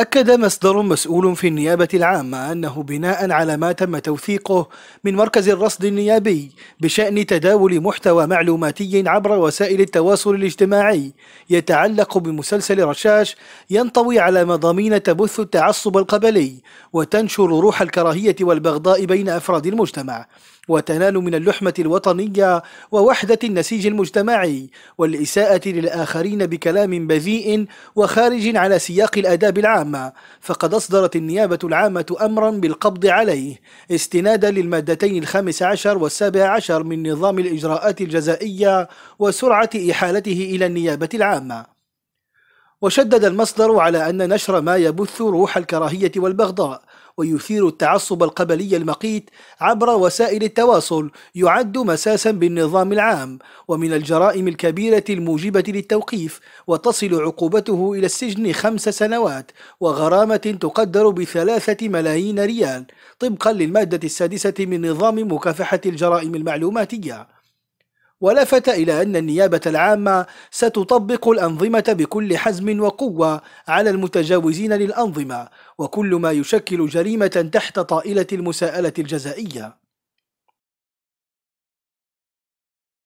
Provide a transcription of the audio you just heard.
أكد مصدر مسؤول في النيابة العامة أنه بناء على ما تم توثيقه من مركز الرصد النيابي بشأن تداول محتوى معلوماتي عبر وسائل التواصل الاجتماعي يتعلق بمسلسل رشاش ينطوي على مضامين تبث التعصب القبلي وتنشر روح الكراهية والبغضاء بين أفراد المجتمع وتنال من اللحمة الوطنية ووحدة النسيج المجتمعي والإساءة للآخرين بكلام بذيء وخارج على سياق الآداب العامة العامة فقد أصدرت النيابة العامة أمرا بالقبض عليه استنادا للمادتين الخامس عشر والسابع عشر من نظام الإجراءات الجزائية وسرعة إحالته إلى النيابة العامة وشدد المصدر على أن نشر ما يبث روح الكراهية والبغضاء ويثير التعصب القبلي المقيت عبر وسائل التواصل يعد مساسا بالنظام العام ومن الجرائم الكبيرة الموجبة للتوقيف وتصل عقوبته إلى السجن خمس سنوات وغرامة تقدر بثلاثة ملايين ريال طبقا للمادة السادسة من نظام مكافحة الجرائم المعلوماتية ولفت إلى أن النيابة العامة ستطبق الأنظمة بكل حزم وقوة على المتجاوزين للأنظمة وكل ما يشكل جريمة تحت طائلة المساءلة الجزائية